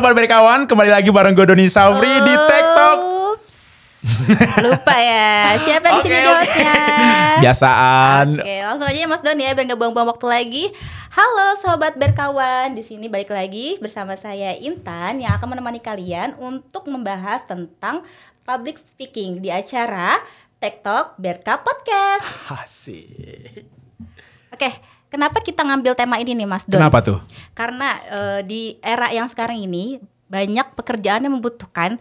Sobat Berkawan, kembali lagi bareng gue Doni Sauri di TikTok. Lupa ya, siapa di sini hostnya? Biasaan. Oke, langsung aja ya Mas Doni ya, biar nggak buang-buang waktu lagi. Halo Sobat Berkawan, di sini balik lagi bersama saya Intan yang akan menemani kalian untuk membahas tentang public speaking di acara TikTok Berka Podcast. Asik. Oke, Kenapa kita ngambil tema ini nih Mas Don? Kenapa tuh? Karena uh, di era yang sekarang ini banyak pekerjaan yang membutuhkan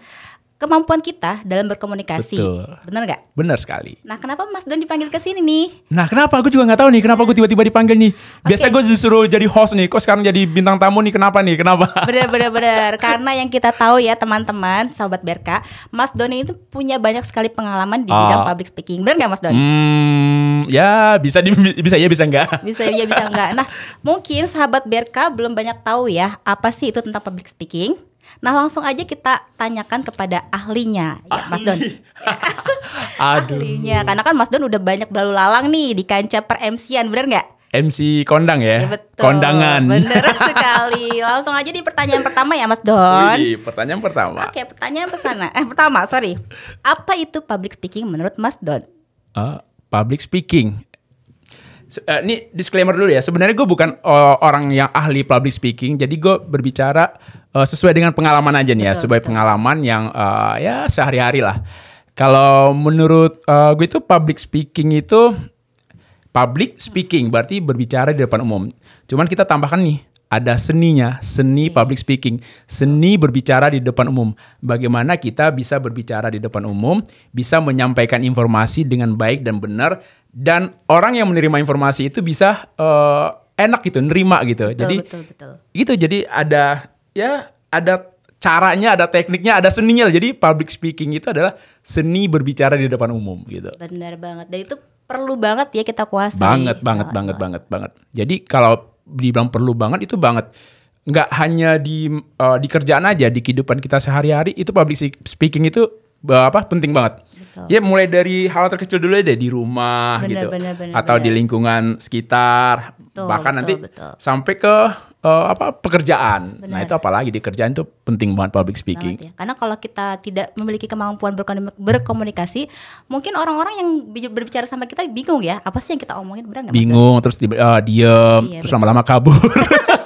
kemampuan kita dalam berkomunikasi. Betul. Benar nggak? Benar sekali. Nah, kenapa Mas Don dipanggil ke sini nih? Nah, kenapa? Aku juga nggak tahu nih kenapa gue tiba-tiba dipanggil nih. Biasa okay. gue disuruh jadi host nih, kok sekarang jadi bintang tamu nih? Kenapa nih? Kenapa? Bener bener Karena yang kita tahu ya teman-teman, sahabat Berka, Mas Don ini punya banyak sekali pengalaman di ah. bidang public speaking. Benar nggak Mas Don? Hmm, ya bisa di, bisa ya bisa nggak? Bisa ya bisa nggak. Nah, mungkin sahabat Berka belum banyak tahu ya apa sih itu tentang public speaking. Nah, langsung aja kita tanyakan kepada ahlinya, ya, Ahli. Mas Don. Ahlinya, karena kan Mas Don udah banyak berlalu lalang nih di kancah per mc bener gak? MC kondang ya, ya betul, kondangan. Bener sekali. Langsung aja di pertanyaan pertama ya Mas Don. Wih, pertanyaan pertama. Oke, pertanyaan pesana. Eh, pertama, sorry. Apa itu public speaking menurut Mas Don? Uh, public speaking uh, ini disclaimer dulu ya. Sebenarnya gue bukan uh, orang yang ahli public speaking, jadi gue berbicara uh, sesuai dengan pengalaman aja nih ya, betul, ya, sesuai betul. pengalaman yang uh, ya sehari-hari lah. Kalau menurut uh, gue itu public speaking itu public speaking berarti berbicara di depan umum. Cuman kita tambahkan nih ada seninya, seni iya. public speaking, seni berbicara di depan umum. Bagaimana kita bisa berbicara di depan umum, bisa menyampaikan informasi dengan baik dan benar, dan orang yang menerima informasi itu bisa uh, enak gitu, nerima gitu. Betul, jadi betul, betul. itu jadi ada ya ada caranya, ada tekniknya, ada seninya. Jadi public speaking itu adalah seni berbicara di depan umum gitu. Benar banget. Dan itu perlu banget ya kita kuasai. Banget, banget, nah, banget, nah. banget, banget. Jadi kalau dibilang perlu banget itu banget. Nggak hanya di uh, di kerjaan aja, di kehidupan kita sehari-hari itu public speaking itu apa penting banget. Betul. Ya mulai dari hal terkecil dulu deh di rumah bener, gitu. Bener, bener, atau bener. di lingkungan sekitar. Betul, bahkan betul, nanti betul. sampai ke uh, apa pekerjaan. Nah, benar. Nah itu apalagi di kerjaan itu penting banget public speaking. Banget ya. Karena kalau kita tidak memiliki kemampuan berkomunikasi, mungkin orang-orang yang berbicara sama kita bingung ya, apa sih yang kita omongin benar Bingung, terus tiba, uh, diem, iya, terus lama-lama kabur.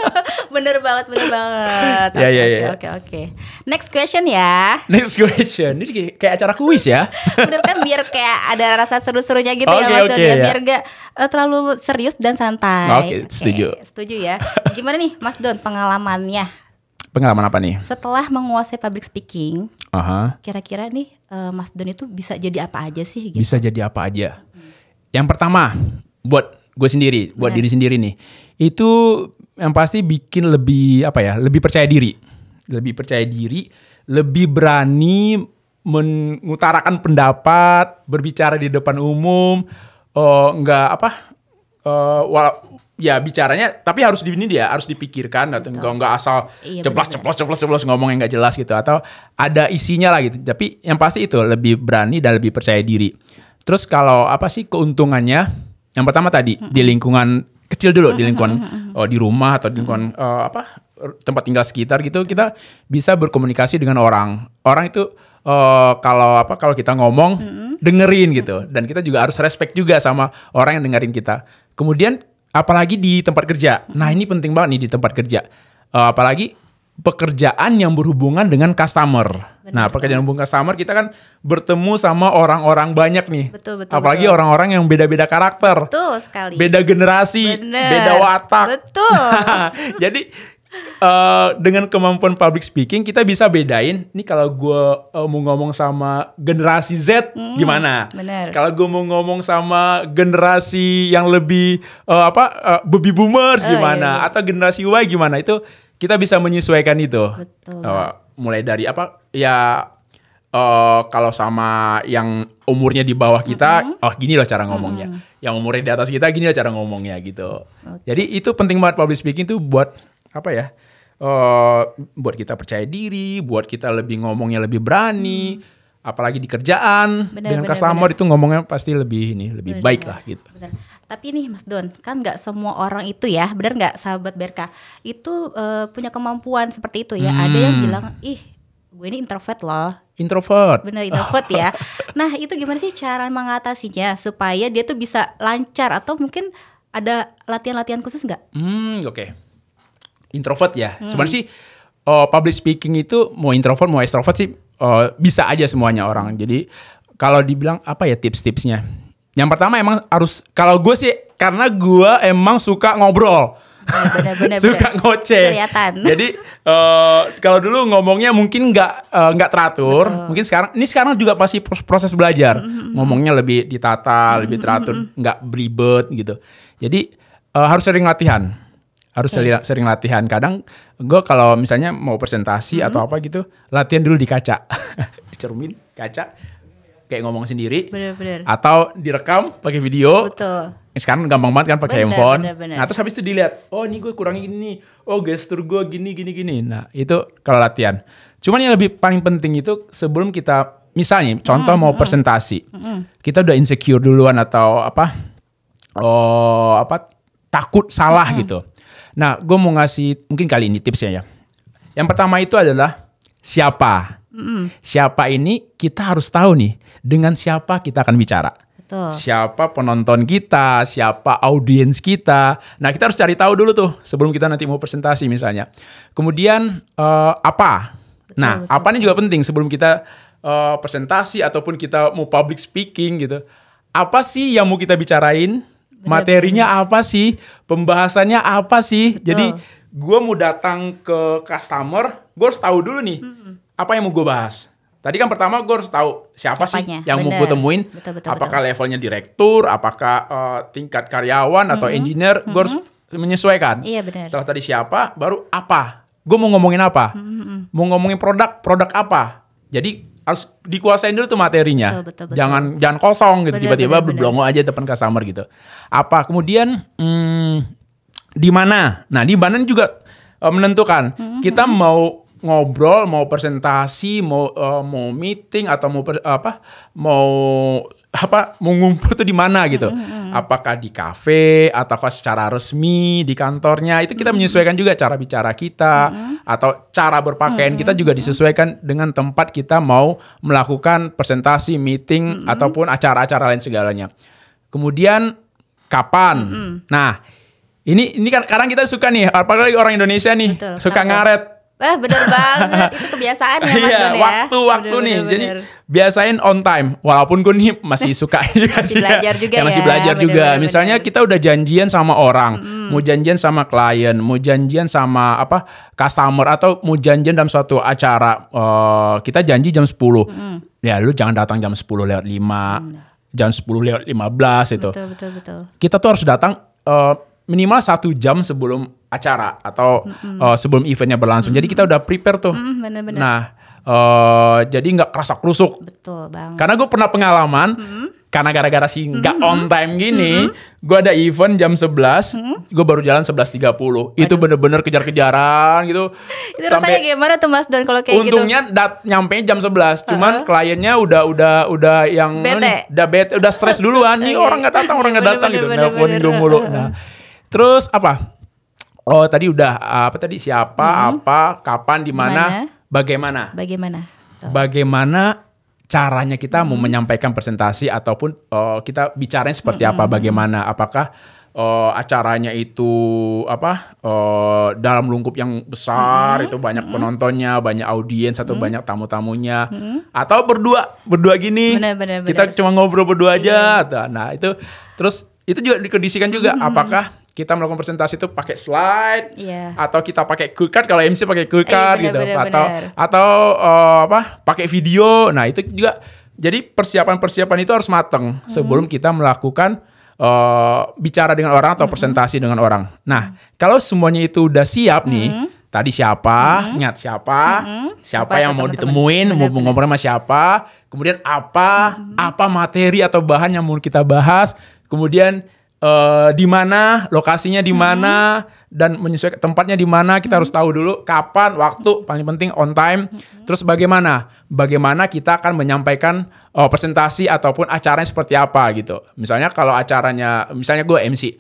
bener banget, bener banget. Ya, oke, ya, oke, ya. oke, oke. Next question ya. Next question. Ini kayak acara kuis ya. bener kan biar kayak ada rasa seru-serunya gitu okay, ya Mas okay, ya. biar gak uh, eh, terlalu serius dan santai. Oke, okay, okay, setuju. Setuju ya. Gimana nih Mas Don pengalamannya? Pengalaman apa nih? Setelah menguasai public speaking, uh-huh. kira-kira nih uh, Mas Don itu bisa jadi apa aja sih? Gitu? Bisa jadi apa aja. Yang pertama, buat gue sendiri, buat nah. diri sendiri nih, itu yang pasti bikin lebih apa ya lebih percaya diri lebih percaya diri lebih berani mengutarakan pendapat berbicara di depan umum uh, apa uh, wala, ya bicaranya tapi harus di ini dia harus dipikirkan atau enggak enggak asal iya, ceplos, ceplos ceplos ceplos ngomong yang nggak jelas gitu atau ada isinya lah gitu tapi yang pasti itu lebih berani dan lebih percaya diri terus kalau apa sih keuntungannya yang pertama tadi mm -hmm. di lingkungan kecil dulu di lingkungan uh, di rumah atau di lingkungan uh, apa tempat tinggal sekitar gitu kita bisa berkomunikasi dengan orang orang itu uh, kalau apa kalau kita ngomong mm-hmm. dengerin gitu dan kita juga harus respect juga sama orang yang dengerin kita kemudian apalagi di tempat kerja nah ini penting banget nih di tempat kerja uh, apalagi pekerjaan yang berhubungan dengan customer. Benar, nah, pekerjaan benar. hubungan customer kita kan bertemu sama orang-orang banyak nih. Betul, betul. Apalagi orang-orang yang beda-beda karakter. Betul sekali. Beda generasi, benar. beda watak. Betul. Jadi uh, dengan kemampuan public speaking kita bisa bedain nih kalau gue uh, mau ngomong sama generasi Z hmm, gimana Benar. kalau gue mau ngomong sama generasi yang lebih uh, apa uh, baby boomers oh, gimana iya, iya. atau generasi Y gimana itu kita bisa menyesuaikan itu. Betul. Uh, mulai dari apa ya uh, kalau sama yang umurnya di bawah kita, mm -hmm. oh gini loh cara ngomongnya. Mm -hmm. Yang umurnya di atas kita gini loh cara ngomongnya gitu. Okay. Jadi itu penting banget public speaking tuh buat apa ya? Uh, buat kita percaya diri, buat kita lebih ngomongnya lebih berani. hmm. apalagi di kerjaan bener, dengan bener, customer itu ngomongnya pasti lebih ini lebih bener, baik bener. lah gitu. Bener. Tapi nih Mas Don, kan nggak semua orang itu ya, benar nggak sahabat berkah itu uh, punya kemampuan seperti itu ya. Hmm. Ada yang hmm. bilang, ih gue ini introvert loh. Introvert. Bener introvert ya. Nah itu gimana sih cara mengatasinya supaya dia tuh bisa lancar atau mungkin ada latihan-latihan khusus nggak? Hmm, oke. Okay. Introvert ya. Hmm. Sebenarnya sih uh, public speaking itu mau introvert mau extrovert sih uh, bisa aja semuanya orang. Jadi kalau dibilang apa ya tips-tipsnya? Yang pertama emang harus kalau gue sih karena gue emang suka ngobrol. Iya, Bener-bener suka bener. ngoceh. Kelihatan. Jadi uh, kalau dulu ngomongnya mungkin nggak eh, nggak uh, teratur, Betul. mungkin sekarang ini sekarang juga pasti proses belajar. Mm-hmm, mm-hmm. Ngomongnya lebih ditata, mm-hmm. lebih mm-hmm, teratur, mm-hmm. nggak mm-hmm. beribet gitu. Jadi uh, harus sering latihan. Harus okay. sering latihan. Kadang gue kalau misalnya mau presentasi mm-hmm. atau apa gitu, latihan dulu di kaca. di cermin, kaca kayak ngomong sendiri. Bener-bener. Atau direkam pakai video. Betul. Sekarang gampang banget kan pakai handphone. Bener, bener. Nah terus habis itu dilihat, oh ini gue kurang ini, oh gestur gue gini gini gini. Nah itu kalau latihan. Cuman yang lebih paling penting itu sebelum kita misalnya contoh mm, mau mm, presentasi, mm. kita udah insecure duluan atau apa? Oh apa? Takut salah mm. gitu. Nah gue mau ngasih mungkin kali ini tipsnya ya. Yang pertama itu adalah siapa Siapa ini kita harus tahu nih dengan siapa kita akan bicara. Betul. Siapa penonton kita, siapa audiens kita. Nah kita harus cari tahu dulu tuh sebelum kita nanti mau presentasi misalnya. Kemudian uh, apa? Betul, nah betul, apa ini juga penting sebelum kita uh, presentasi ataupun kita mau public speaking gitu. Apa sih yang mau kita bicarain? Betul, Materinya betul. apa sih? Pembahasannya apa sih? Betul. Jadi gue mau datang ke customer, gue harus tahu dulu nih. Mm -hmm apa yang mau gue bahas? Tadi kan pertama gue harus tahu siapa Siapanya, sih yang bener. mau gue temuin, betul, betul, apakah betul. levelnya direktur, apakah uh, tingkat karyawan atau mm -hmm. engineer, gue mm -hmm. harus menyesuaikan. Iya benar. Setelah tadi siapa, baru apa? Gue mau ngomongin apa? Mm -hmm. Mau ngomongin produk, produk apa? Jadi harus dikuasain dulu tuh materinya. Betul, betul, betul. Jangan jangan kosong gitu tiba-tiba belum aja depan customer gitu. Apa kemudian hmm, di mana? Nah, di mana juga eh, menentukan mm -hmm. kita mau ngobrol, mau presentasi, mau uh, mau meeting atau mau per, apa mau apa mau ngumpul tuh di mana gitu. Mm-hmm. Apakah di kafe ataukah secara resmi di kantornya. Itu kita mm, menyesuaikan juga cara bicara kita mm-hmm. atau cara berpakaian kita juga disesuaikan dengan tempat kita mau melakukan presentasi, meeting ataupun acara-acara lain segalanya. Kemudian kapan? Nah, ini ini kan kadang kita suka nih apalagi orang Indonesia nih Betul, suka ngaret Wah bener banget, itu kebiasaan ya Mas Iya, waktu-waktu ya? nih. Bener, jadi bener. biasain on time. Walaupun gue nih masih suka masih juga belajar juga ya. ya. Masih belajar bener, juga. Bener, Misalnya bener. kita udah janjian sama orang, mm. hmm mau janjian sama klien, mau janjian sama apa customer atau mau janjian dalam suatu acara, uh, kita janji jam 10. Mm. hmm Ya lu jangan datang jam 10 lewat 5. Mm. hmm Jam 10 lewat 15 itu. Betul betul betul. Kita tuh harus datang uh, minimal satu jam sebelum acara atau mm-hmm. uh, sebelum eventnya berlangsung. Mm-hmm. Jadi kita udah prepare tuh. Mm-hmm, bener-bener. Nah, uh, jadi nggak kerasa kerusuk. Betul banget. Karena gue pernah pengalaman. Mm-hmm. Karena gara-gara si nggak mm-hmm. on time gini, mm-hmm. gue ada event jam 11, mm-hmm. gue baru jalan 11.30. Itu bener-bener kejar-kejaran gitu. itu sampai rasanya gimana tuh Mas Don kalau kayak untungnya gitu? Untungnya dat- nyampe jam 11, uh-huh. cuman kliennya udah udah udah yang bete. udah bete, udah stres duluan nih iya. orang nggak datang, orang iya, nggak datang gitu. Nelfon gue mulu. Nah, Terus apa? Oh tadi udah apa tadi siapa hmm. apa kapan di mana bagaimana bagaimana bagaimana caranya kita hmm. mau mm-hmm. menyampaikan presentasi ataupun uh, kita bicaranya seperti hmm. apa bagaimana apakah uh, acaranya itu apa uh, dalam lingkup yang besar hmm. itu banyak hmm. penontonnya banyak audiens atau hmm. banyak tamu-tamunya hmm. atau berdua berdua gini benar, benar, benar. kita cuma ngobrol berdua aja yeah. nah itu terus itu juga dikondisikan juga hmm. apakah kita melakukan presentasi itu pakai slide yeah. atau kita pakai quick card kalau MC pakai quick iya, card gitu. eh, bener, gitu bener, atau bener. atau uh, apa pakai video nah itu juga jadi persiapan-persiapan itu harus mateng hmm sebelum kita melakukan uh, bicara dengan orang atau hmm presentasi dengan orang nah kalau semuanya itu udah siap nih hmm tadi siapa, mm-hmm. ingat siapa, mm-hmm. siapa, siapa yang mau temen -temen. ditemuin, mau ngobrol sama siapa, kemudian apa, mm-hmm. apa materi atau bahan yang mau kita bahas, kemudian uh, di mana, lokasinya di mana, hmm. dan menyesuaikan tempatnya di mana. Kita hmm. harus tahu dulu kapan, waktu, paling penting on time. Hmm. Terus bagaimana, bagaimana kita akan menyampaikan uh, presentasi ataupun acaranya seperti apa gitu. Misalnya kalau acaranya, misalnya gue MC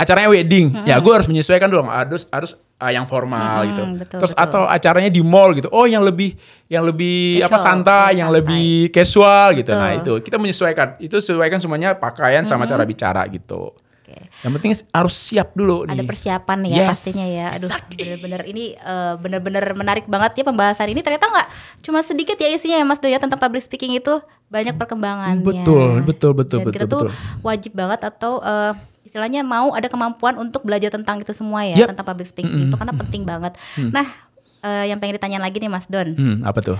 acaranya wedding -hmm. ya gue harus menyesuaikan dong harus harus uh, ah, yang formal mm -hmm, gitu betul, terus betul. atau acaranya di mall gitu oh yang lebih yang lebih casual, apa santai yang yang lebih casual gitu nah, betul. nah itu kita menyesuaikan itu sesuaikan semuanya pakaian mm -hmm. sama cara bicara gitu okay. yang penting harus siap dulu nih. Ada persiapan ya yes, pastinya ya. Aduh, bener bener-bener ini bener eh, bener-bener menarik banget ya pembahasan ini. Ternyata nggak cuma sedikit ya isinya ya Mas Doya tentang public speaking itu banyak perkembangannya. Betul, betul, betul, Dan betul. Kita betul. tuh wajib banget atau uh, istilahnya mau ada kemampuan untuk belajar tentang itu semua ya yep. tentang public speaking mm -hmm. itu karena penting banget. Mm. Nah, uh, yang pengen ditanyain lagi nih Mas Don. Mm, apa tuh?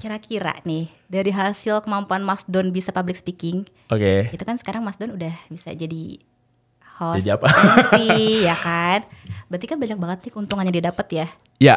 Kira-kira nih dari hasil kemampuan Mas Don bisa public speaking. Oke. Okay. Itu kan sekarang Mas Don udah bisa jadi host. Jadi apa? MC, ya kan? Berarti kan banyak banget nih keuntungannya dia dapat ya. Ya,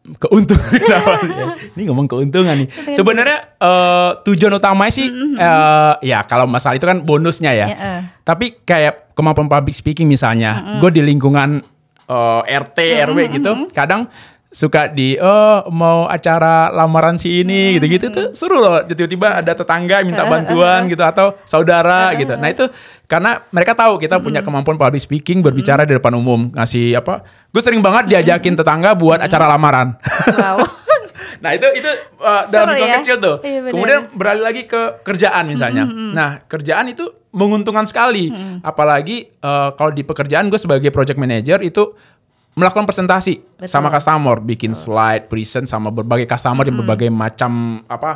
keuntungan awalnya. Ini ngomong keuntungan nih. Sebenarnya uh, tujuan utamanya sih mm uh, ya kalau masalah itu kan bonusnya ya. Iya, eh. Tapi kayak kemampuan public speaking misalnya, mm gue di lingkungan uh, RT, RW mm -hmm. gitu, kadang suka di oh mau acara lamaran si ini hmm. gitu-gitu hmm. tuh seru loh tiba-tiba ada tetangga minta bantuan gitu atau saudara gitu nah itu karena mereka tahu kita hmm. punya kemampuan public speaking berbicara hmm. di depan umum ngasih apa gue sering banget hmm. diajakin tetangga buat hmm. acara lamaran nah itu itu uh, dalam lingkungan ya? kecil tuh iya, kemudian beralih lagi ke kerjaan misalnya nah kerjaan itu menguntungkan sekali apalagi uh, kalau di pekerjaan gue sebagai project manager itu melakukan presentasi Betul. sama customer, bikin Betul. slide, present sama berbagai customer mm -hmm. yang berbagai macam apa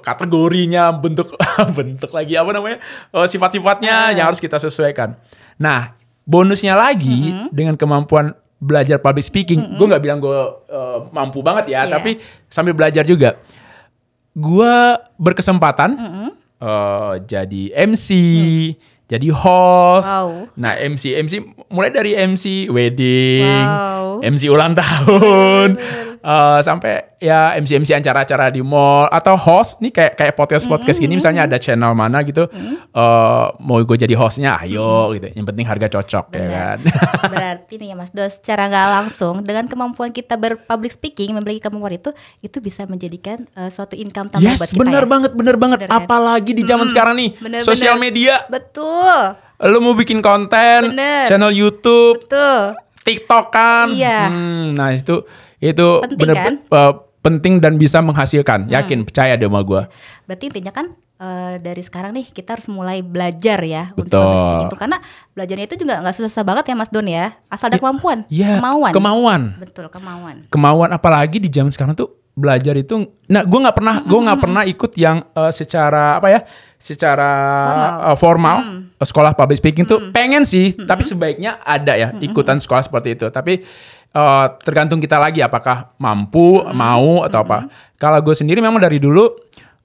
kategorinya, bentuk bentuk lagi apa namanya eh, sifat-sifatnya mm-hmm. yang harus kita sesuaikan. Nah, bonusnya lagi -hmm. dengan kemampuan belajar public speaking, -hmm. gue nggak bilang gue uh, mampu banget ya, yeah. tapi sambil belajar juga, gue berkesempatan -hmm. uh, jadi MC. Mm jadi host. Wow. Nah, MC MC mulai dari MC wedding, wow. MC ulang tahun. Bener, bener uh, sampai ya MC MC acara-acara di mall atau host nih kayak kayak podcast podcast mm -hmm. gini misalnya hmm. ada channel mana gitu mm -hmm. uh, mau gue jadi hostnya ayo mm -hmm. gitu yang penting harga cocok ya Benar. ya kan berarti nih ya Mas Dos secara nggak langsung dengan kemampuan kita berpublic speaking memiliki kemampuan itu itu bisa menjadikan uh, suatu income tambahan yes, buat kita bener ya. banget bener banget bener, kan? apalagi kan? di zaman mm -hmm. sekarang nih bener, sosial media betul lo mau bikin konten bener. channel YouTube betul kan iya. hmm, nah itu itu penting bener, kan? Uh, penting dan bisa menghasilkan. Hmm. Yakin, percaya deh sama gue. Berarti intinya kan Uh, dari sekarang nih kita harus mulai belajar ya Betul. untuk public itu. karena belajarnya itu juga nggak susah-susah banget ya Mas Don ya asal ada ya, kemampuan ya, kemauan kemauan betul kemauan kemauan apalagi di zaman sekarang tuh belajar itu nah gue nggak pernah gue nggak pernah ikut yang uh, secara apa ya secara formal, uh, formal hmm. sekolah public speaking hmm. tuh mm. pengen sih hmm. tapi sebaiknya ada ya ikutan sekolah seperti itu tapi uh, tergantung kita lagi apakah mampu, mm -hmm. mau atau mm -hmm. apa. Kalau gue sendiri memang dari dulu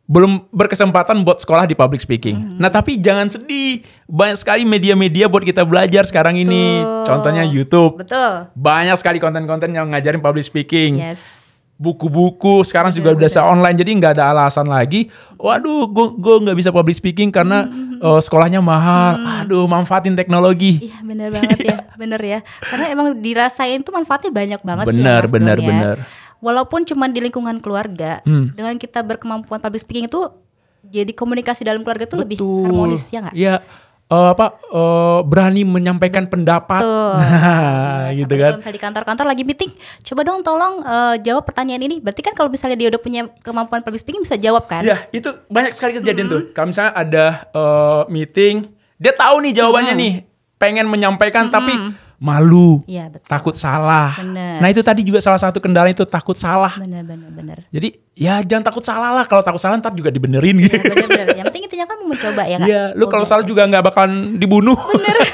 belum berkesempatan buat sekolah di public speaking. Mm -hmm. Nah, tapi jangan sedih. Banyak sekali media-media buat kita belajar sekarang Betul. ini. Contohnya YouTube. Betul. Banyak sekali konten-konten yang ngajarin public speaking. Yes buku-buku sekarang juga bener. Iya, bisa online jadi nggak ada alasan lagi waduh gue nggak bisa public speaking karena hmm. uh, sekolahnya mahal hmm. aduh manfaatin teknologi iya benar banget ya benar ya karena emang dirasain tuh manfaatnya banyak banget bener sih benar Benar, ya. bener walaupun cuma di lingkungan keluarga hmm. dengan kita berkemampuan public speaking itu jadi komunikasi dalam keluarga tuh lebih harmonis ya nggak? Iya uh, apa uh, berani menyampaikan pendapat. Nah, gitu kan. Kalau misalnya di kantor-kantor lagi meeting, coba dong tolong uh, jawab pertanyaan ini. Berarti kan kalau misalnya dia udah punya kemampuan public speaking bisa jawab kan? ya itu banyak sekali kejadian mm -hmm. tuh. Kalau misalnya ada uh, meeting, dia tahu nih jawabannya mm -hmm. nih, pengen menyampaikan mm -hmm. tapi malu, ya, betul. takut salah. Bener. Nah itu tadi juga salah satu kendala itu takut salah. Bener bener bener. Jadi ya jangan takut salah lah. Kalau takut salah ntar juga dibenerin iya, gitu. bener bener. Yang penting intinya kan mau mencoba ya kan. Iya. Lu kalau salah juga nggak bakalan dibunuh. Bener.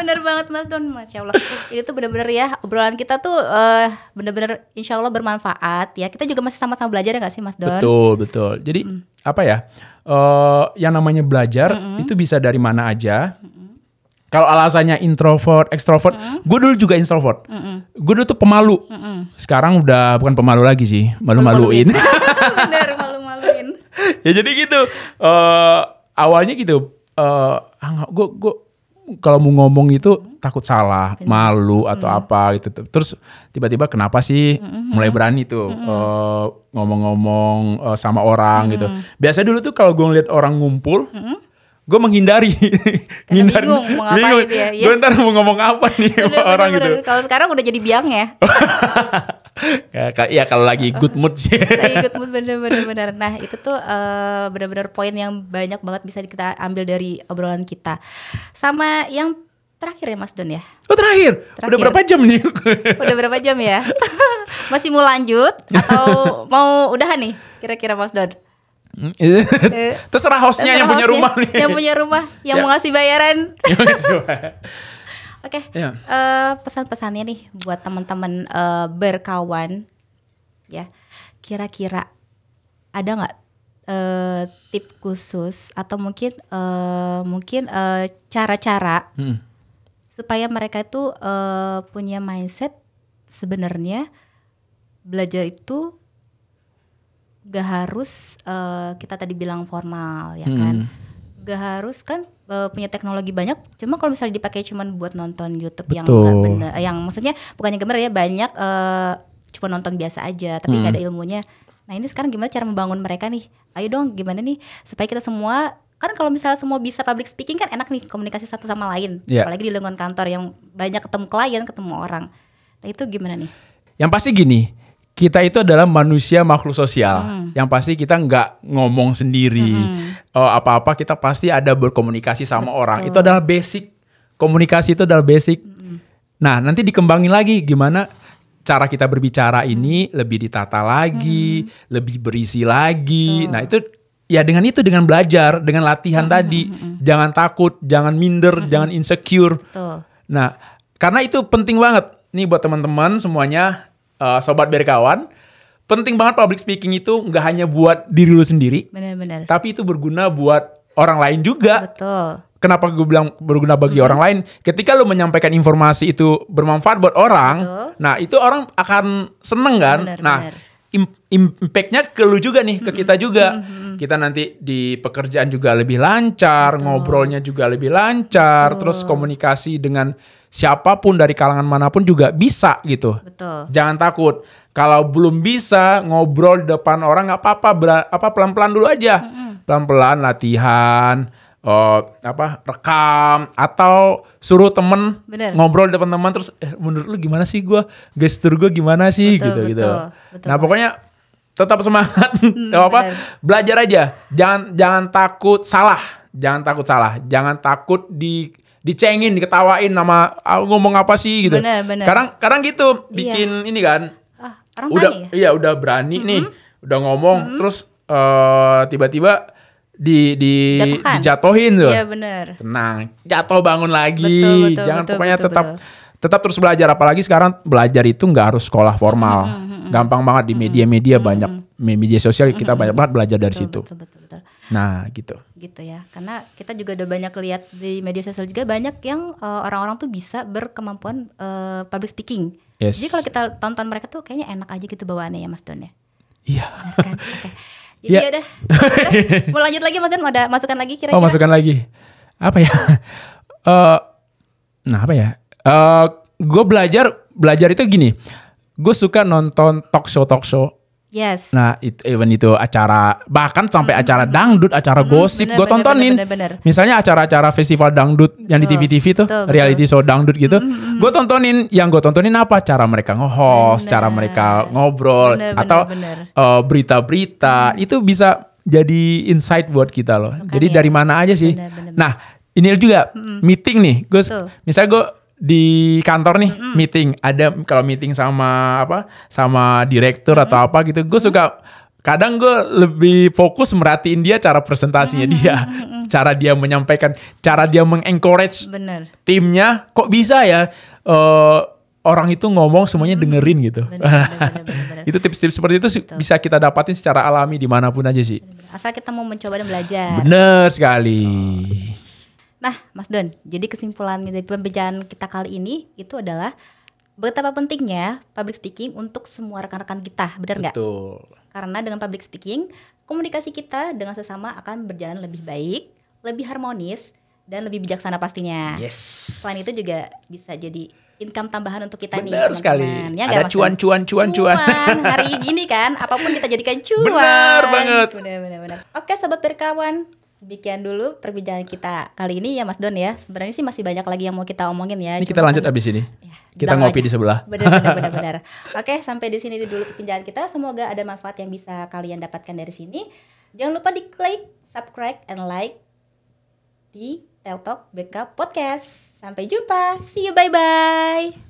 bener banget Mas Don, masya Allah. Ini tuh bener-bener ya obrolan kita tuh uh, eh, bener-bener insya Allah bermanfaat ya. Kita juga masih sama-sama belajar ya gak sih Mas Don? Betul betul. Jadi mm. apa ya? Uh, yang namanya belajar mm -hmm. itu bisa dari mana aja. Mm -hmm kalau alasannya introvert, extrovert, mm. gue dulu juga introvert. Mm -mm. Gue dulu tuh pemalu. Mm -mm. Sekarang udah bukan pemalu lagi sih, malu-maluin. Bener, malu-maluin. ya jadi gitu. Uh, awalnya gitu. Uh, eh, ah, gue gue kalau mau ngomong itu hmm. takut salah, Bener. malu atau hmm. apa gitu. Terus tiba-tiba kenapa sih hmm. mulai berani tuh eh, ngomong-ngomong hmm. uh, uh, sama orang hmm. gitu. Biasa dulu tuh kalau gue ngeliat orang ngumpul, hmm gue menghindari menghindari bingung mau ngapain bingung. ya, ya. gue ntar mau ngomong apa nih bener, sama bener, orang bener, gitu kalau sekarang udah jadi biang ya ya, ya kalau lagi good mood sih lagi good mood bener-bener bener nah itu tuh uh, bener-bener poin yang banyak banget bisa kita ambil dari obrolan kita sama yang terakhir ya Mas Don ya oh terakhir, terakhir. udah berapa jam nih udah berapa jam ya masih mau lanjut atau mau udahan nih kira-kira Mas Don Eh, terserah hostnya Terserah yang punya rumah nih. Yang punya rumah, yang ya. mau ngasih bayaran. Oke, okay. Ya. yeah. uh, pesan-pesannya nih buat teman-teman uh, berkawan, ya. Kira-kira ada nggak uh, tip khusus atau mungkin uh, mungkin uh, cara-cara hmm. supaya mereka itu uh, punya mindset sebenarnya belajar itu gak harus uh, kita tadi bilang formal ya hmm. kan gak harus kan uh, punya teknologi banyak cuma kalau misalnya dipakai cuman buat nonton YouTube Betul. yang gak bener eh, yang maksudnya bukannya gamer ya banyak uh, cuma nonton biasa aja tapi hmm. gak ada ilmunya nah ini sekarang gimana cara membangun mereka nih ayo dong gimana nih supaya kita semua kan kalau misalnya semua bisa public speaking kan enak nih komunikasi satu sama lain yeah. apalagi di lingkungan kantor yang banyak ketemu klien ketemu orang nah itu gimana nih yang pasti gini kita itu adalah manusia makhluk sosial hmm. yang pasti kita nggak ngomong sendiri apa hmm. oh, eh, apa-apa kita pasti ada berkomunikasi sama Betul. orang itu adalah basic komunikasi itu adalah basic hmm. nah nanti dikembangin lagi gimana cara kita berbicara ini hmm. lebih ditata lagi hmm. lebih berisi lagi nah itu ya dengan itu dengan belajar dengan latihan hmm. tadi hmm, hmm. jangan takut jangan minder hmm. jangan insecure Betul. nah karena itu penting banget nih buat teman-teman semuanya uh, sobat berkawan, penting banget public speaking itu nggak hanya buat diri lu sendiri. Benar-benar. Tapi itu berguna buat orang lain juga. Betul. Kenapa gue bilang berguna bagi hmm. orang lain? Ketika lu menyampaikan informasi itu bermanfaat buat orang, Betul. nah itu orang akan seneng kan? Benar, nah. Benar impactnya ke lu juga nih, ke kita juga. Kita nanti di pekerjaan juga lebih lancar, Betul. ngobrolnya juga lebih lancar, Betul. terus komunikasi dengan siapapun dari kalangan manapun juga bisa gitu. Betul. Jangan takut. Kalau belum bisa ngobrol di depan orang nggak apa-apa, apa pelan-pelan dulu aja. Pelan-pelan latihan, Oh, apa rekam atau suruh temen Bener. ngobrol di depan teman terus eh, menurut lu gimana sih gue gestur gue gimana sih betul, gitu, gitu. betul, gitu. Betul. Nah pokoknya tetap semangat hmm, apa belajar aja jangan jangan takut salah jangan takut salah jangan takut di dicengin, diketawain nama ah, ngomong apa sih gitu. Bener, bener. Sekarang, sekarang gitu iya. bikin iya. ini kan. Ah, orang udah ya? iya udah berani mm -hmm. nih, udah ngomong mm -hmm. terus eh, tiba-tiba uh, di di Jatuhkan. dijatuhin tuh. Iya benar. Tenang, jatuh bangun lagi. Betul, betul, Jangan betul, pokoknya betul, tetap betul. tetap terus belajar apalagi sekarang belajar itu nggak harus sekolah formal. Mm -hmm, Gampang banget di media-media mm -hmm. banyak media sosial kita mm -hmm. banyak banget belajar dari betul, situ. Betul, betul, betul. Nah, gitu. Gitu ya. Karena kita juga udah banyak lihat di media sosial juga banyak yang orang eh, orang-orang tuh bisa berkemampuan uh, public speaking. Yes. Jadi kalau kita tonton mereka tuh kayaknya enak aja gitu bawaannya ya Mas Don ya. Iya. Kan? Jadi ya. udah. mau lanjut lagi Mas Don, mau ada masukan lagi kira-kira? Oh, masukan lagi. Apa ya? uh, nah, apa ya? Uh, gue belajar belajar itu gini. Gue suka nonton talk show talk show Yes. Nah, itu even itu acara bahkan sampai mm-hmm. acara dangdut, acara mm-hmm. gosip, gue tontonin. Bener, bener, bener. Misalnya acara-acara festival dangdut betul, yang di TV-TV tuh, betul, reality betul. show dangdut gitu, mm-hmm. mm-hmm. gue tontonin. Yang gue tontonin apa? Cara mereka nge cara mereka ngobrol, bener, atau bener, Uh, berita-berita. Mm. Itu bisa jadi insight buat kita loh. Makanya. jadi dari mana aja sih? Bener, bener, bener. Nah, ini juga mm-hmm. meeting nih. Gue misalnya gue di kantor nih mm -hmm. meeting ada kalau meeting sama apa sama direktur mm -hmm. atau apa gitu gue suka kadang gue lebih fokus merhatiin dia cara presentasinya mm -hmm. dia cara dia menyampaikan cara dia mengencourage Bener. timnya kok bisa ya uh, orang itu ngomong semuanya mm -hmm. dengerin gitu bener, bener, bener, bener. itu tips-tips seperti itu Betul. bisa kita dapatin secara alami dimanapun aja sih asal kita mau mencoba dan belajar bener sekali oh. Nah, Mas Don, jadi kesimpulan dari pembicaraan kita kali ini itu adalah betapa pentingnya public speaking untuk semua rekan-rekan kita, benar nggak? Betul. Karena dengan public speaking, komunikasi kita dengan sesama akan berjalan lebih baik, lebih harmonis, dan lebih bijaksana pastinya. Yes. Selain itu juga bisa jadi income tambahan untuk kita Benar nih. Benar sekali. Ya, Ada cuan-cuan cuan-cuan. Hari gini kan, apapun kita jadikan cuan. Benar banget. Benar-benar. Oke, sobat berkawan, Demikian dulu perbincangan kita kali ini ya Mas Don ya. Sebenarnya sih masih banyak lagi yang mau kita omongin ya. Ini kita lanjut abis ini. Ya, kita ngopi aja. di sebelah. bener bener benar-benar. Oke, sampai di sini dulu perbincangan kita. Semoga ada manfaat yang bisa kalian dapatkan dari sini. Jangan lupa di klik, subscribe, and like di Teltok BK Podcast. Sampai jumpa. See you bye-bye.